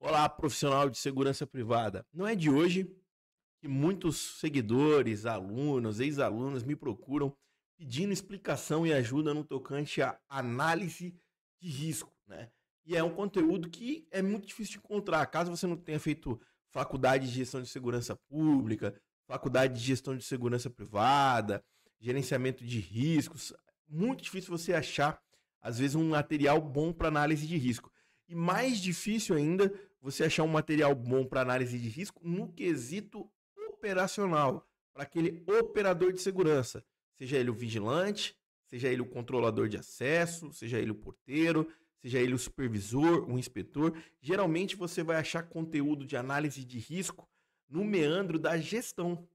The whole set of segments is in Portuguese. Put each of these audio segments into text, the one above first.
Olá, profissional de segurança privada. Não é de hoje que muitos seguidores, alunos, ex-alunos me procuram pedindo explicação e ajuda no tocante à análise de risco, né? E é um conteúdo que é muito difícil de encontrar. Caso você não tenha feito faculdade de gestão de segurança pública, faculdade de gestão de segurança privada, gerenciamento de riscos, muito difícil você achar às vezes um material bom para análise de risco. E mais difícil ainda você achar um material bom para análise de risco no quesito operacional, para aquele operador de segurança, seja ele o vigilante, seja ele o controlador de acesso, seja ele o porteiro, seja ele o supervisor, o inspetor. Geralmente você vai achar conteúdo de análise de risco no meandro da gestão,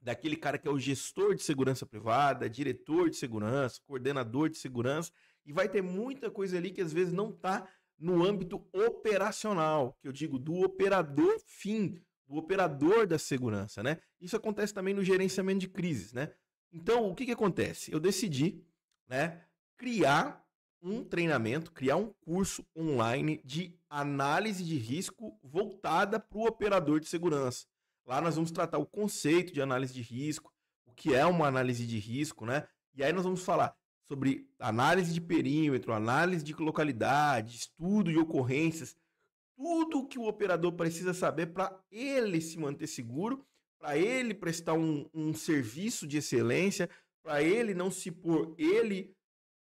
daquele cara que é o gestor de segurança privada, diretor de segurança, coordenador de segurança, e vai ter muita coisa ali que às vezes não está no âmbito operacional, que eu digo do operador fim, do operador da segurança, né? Isso acontece também no gerenciamento de crises, né? Então, o que, que acontece? Eu decidi, né, criar um treinamento, criar um curso online de análise de risco voltada para o operador de segurança. Lá nós vamos tratar o conceito de análise de risco, o que é uma análise de risco, né? E aí nós vamos falar sobre análise de perímetro, análise de localidade, estudo de ocorrências, tudo que o operador precisa saber para ele se manter seguro, para ele prestar um, um, serviço de excelência, para ele não se pôr ele,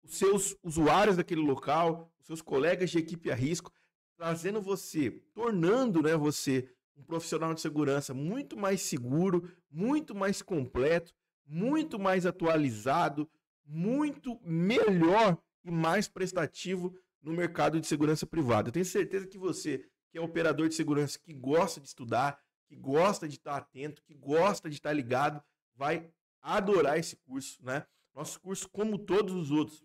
os seus usuários daquele local, os seus colegas de equipe a risco, trazendo você, tornando né, você um profissional de segurança muito mais seguro, muito mais completo, muito mais atualizado, muito melhor e mais prestativo no mercado de segurança privada. Eu tenho certeza que você, que é operador de segurança, que gosta de estudar, que gosta de estar atento, que gosta de estar ligado, vai adorar esse curso, né? Nosso curso, como todos os outros,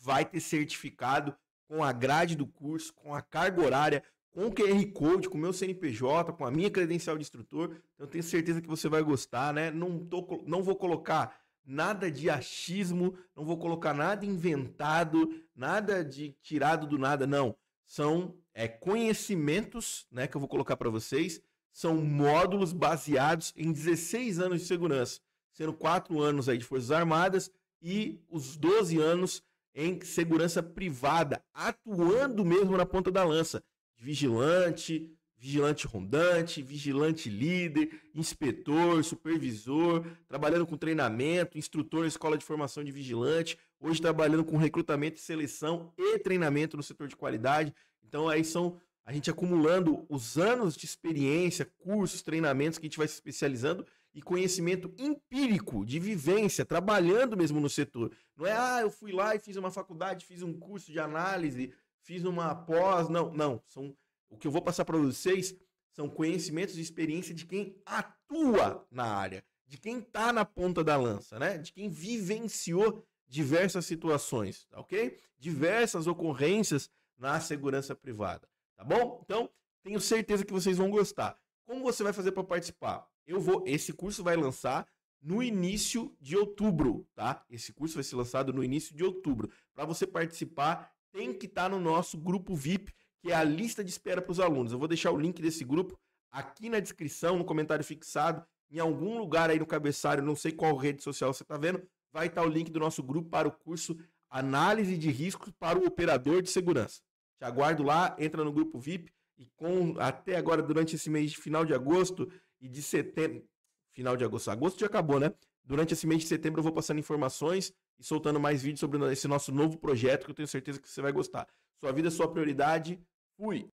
vai ter certificado com a grade do curso, com a carga horária, com o QR Code, com o meu CNPJ, com a minha credencial de instrutor. Então, tenho certeza que você vai gostar, né? Não, tô, não vou colocar nada de achismo, não vou colocar nada inventado, nada de tirado do nada, não. São é, conhecimentos né, que eu vou colocar para vocês, são módulos baseados em 16 anos de segurança, sendo 4 anos aí de Forças Armadas e os 12 anos em segurança privada, atuando mesmo na ponta da lança, de vigilante, vigilante rondante, vigilante líder, inspetor, supervisor, trabalhando com treinamento, instrutor escola de formação de vigilante, hoje trabalhando com recrutamento, seleção e treinamento no setor de qualidade. Então aí são a gente acumulando os anos de experiência, cursos, treinamentos que a gente vai se especializando e conhecimento empírico, de vivência, trabalhando mesmo no setor. Não é, ah, eu fui lá e fiz uma faculdade, fiz um curso de análise, fiz uma pós, não, não, são o que eu vou passar para vocês são conhecimentos e experiência de quem atua na área, de quem está na ponta da lança, né? De quem vivenciou diversas situações, tá ok? Diversas ocorrências na segurança privada, tá bom? Então, tenho certeza que vocês vão gostar. Como você vai fazer para participar? Eu vou, esse curso vai lançar no início de outubro, tá? Esse curso vai ser lançado no início de outubro. Para você participar, tem que estar tá no nosso grupo VIP que é a lista de espera para os alunos. Eu vou deixar o link desse grupo aqui na descrição, no comentário fixado, em algum lugar aí no cabeçalho, não sei qual rede social você está vendo, vai estar tá o link do nosso grupo para o curso Análise de Riscos para o Operador de Segurança. Te aguardo lá, entra no grupo VIP e com até agora durante esse mês de final de agosto e de setembro, final de agosto, agosto já acabou, né? Durante esse mês de setembro eu vou passando informações e soltando mais vídeos sobre esse nosso novo projeto que eu tenho certeza que você vai gostar. Sua vida é sua prioridade, Fui!